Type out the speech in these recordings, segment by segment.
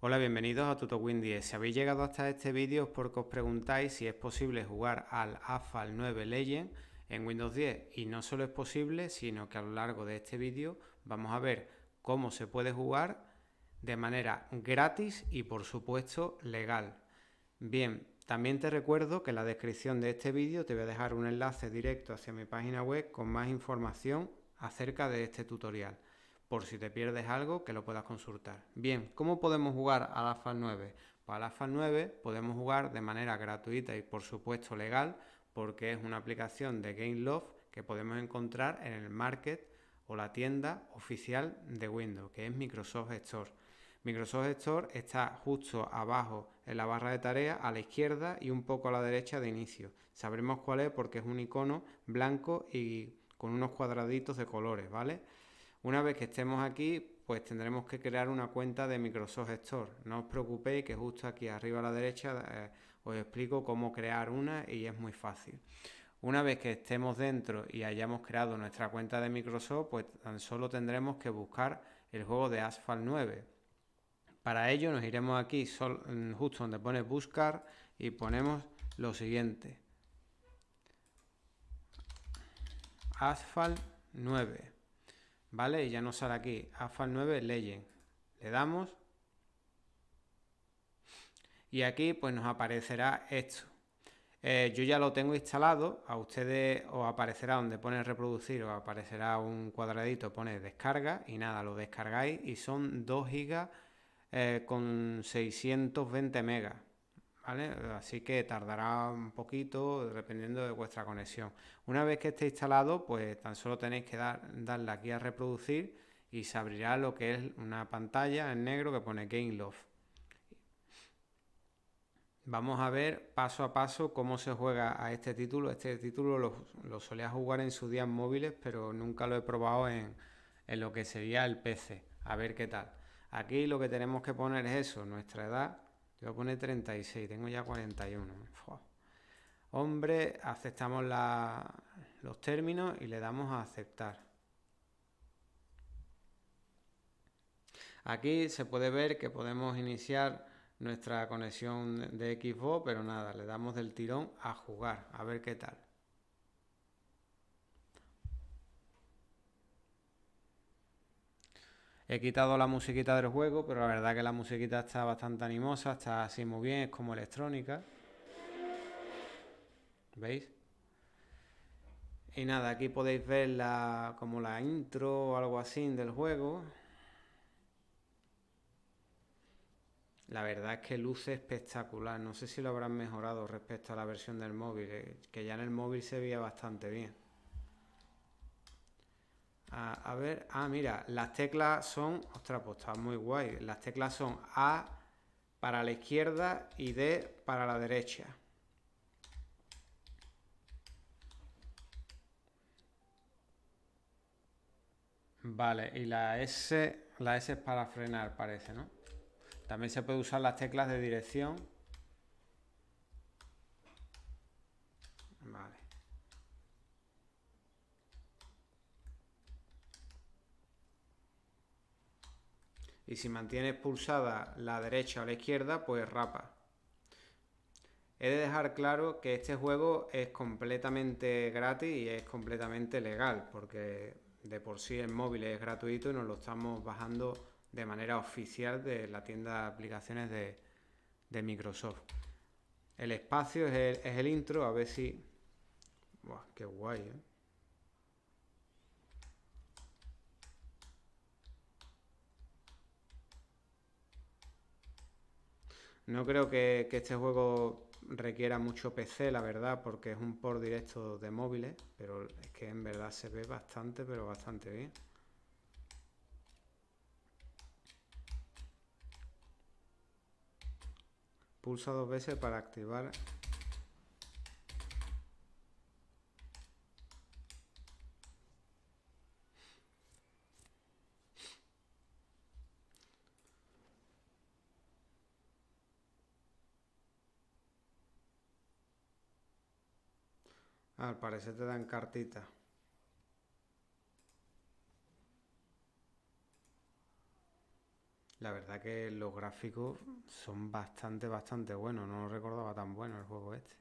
Hola, bienvenidos a Tutowind10. Si habéis llegado hasta este vídeo es porque os preguntáis si es posible jugar al AFAL 9 Legend en Windows 10 y no solo es posible, sino que a lo largo de este vídeo vamos a ver cómo se puede jugar de manera gratis y por supuesto legal. Bien, también te recuerdo que en la descripción de este vídeo te voy a dejar un enlace directo hacia mi página web con más información acerca de este tutorial por si te pierdes algo que lo puedas consultar. Bien, ¿cómo podemos jugar a la AFA 9? Para la AFA 9 podemos jugar de manera gratuita y por supuesto legal porque es una aplicación de love que podemos encontrar en el market o la tienda oficial de Windows, que es Microsoft Store. Microsoft Store está justo abajo en la barra de tareas, a la izquierda y un poco a la derecha de inicio. Sabremos cuál es porque es un icono blanco y con unos cuadraditos de colores, ¿vale? Una vez que estemos aquí, pues tendremos que crear una cuenta de Microsoft Store. No os preocupéis que justo aquí arriba a la derecha eh, os explico cómo crear una y es muy fácil. Una vez que estemos dentro y hayamos creado nuestra cuenta de Microsoft, pues tan solo tendremos que buscar el juego de Asphalt 9. Para ello nos iremos aquí mm, justo donde pone buscar y ponemos lo siguiente. Asphalt 9. ¿Vale? Y ya nos sale aquí, alpha 9 Legend. Le damos. Y aquí pues nos aparecerá esto. Eh, yo ya lo tengo instalado, a ustedes os aparecerá donde pone reproducir, os aparecerá un cuadradito, pone descarga y nada, lo descargáis y son 2 GB eh, con 620 megas. Así que tardará un poquito dependiendo de vuestra conexión. Una vez que esté instalado, pues tan solo tenéis que darle aquí a reproducir y se abrirá lo que es una pantalla en negro que pone Game Love. Vamos a ver paso a paso cómo se juega a este título. Este título lo, solía jugar en sus días móviles, pero nunca lo he probado en lo que sería el PC. A ver qué tal. Aquí lo que tenemos que poner es eso, nuestra edad, yo voy 36, tengo ya 41. Hombre, aceptamos los términos y le damos a aceptar. Aquí se puede ver que podemos iniciar nuestra conexión de Xbox, pero nada, le damos del tirón a jugar, a ver qué tal. He quitado la musiquita del juego, pero la verdad que la musiquita está bastante animosa, está así muy bien, es como electrónica. ¿Veis? Y nada, aquí podéis ver como la intro o algo así del juego. La verdad es que luce espectacular. No sé si lo habrán mejorado respecto a la versión del móvil, eh, que ya en el móvil se veía bastante bien. A, ver, ah, mira, las teclas son, ostras, pues está muy guay. Las teclas son A para la izquierda y D para la derecha. Vale, y la S, la S es para frenar, parece, ¿no? También se puede usar las teclas de dirección y si mantienes pulsada la derecha o la izquierda, pues rapa. He de dejar claro que este juego es completamente gratis y es completamente legal, porque de por sí el móvil es gratuito y nos lo estamos bajando de manera oficial de la tienda de aplicaciones de, Microsoft. El espacio es el, intro, a ver si... Buah, ¡Qué guay! ¿eh? No creo que, este juego requiera mucho PC, la verdad, porque es un port directo de móviles, pero es que en verdad se ve bastante, pero bastante bien. Pulsa dos veces para activar Al parecer te dan cartita. La verdad que los gráficos son bastante, bastante buenos. No recordaba tan bueno el juego este.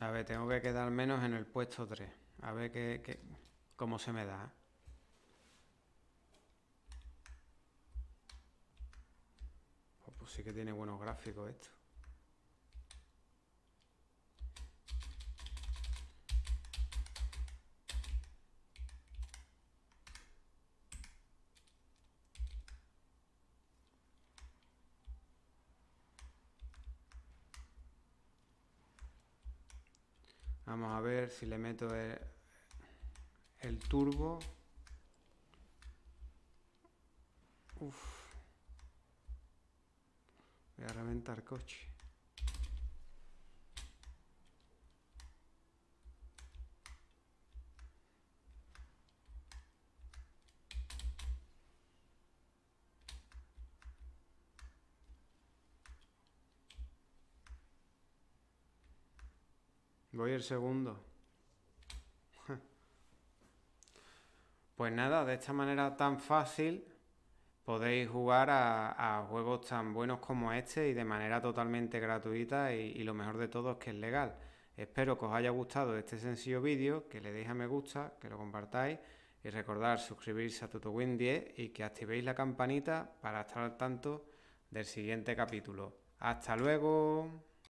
A ver, tengo que quedar menos en el puesto 3. A ver qué, cómo se me da. pues sí que tiene buenos gráficos esto. Vamos a ver si le meto el, turbo. Voy a reventar coche. Voy el segundo. Pues nada, de esta manera tan fácil podéis jugar a, juegos tan buenos como este y de manera totalmente gratuita y, lo mejor de todo es que es legal. Espero que os haya gustado este sencillo vídeo, que le deis a me gusta, que lo compartáis y recordar suscribirse a TutoWin 10 y que activéis la campanita para estar al tanto del siguiente capítulo. ¡Hasta luego!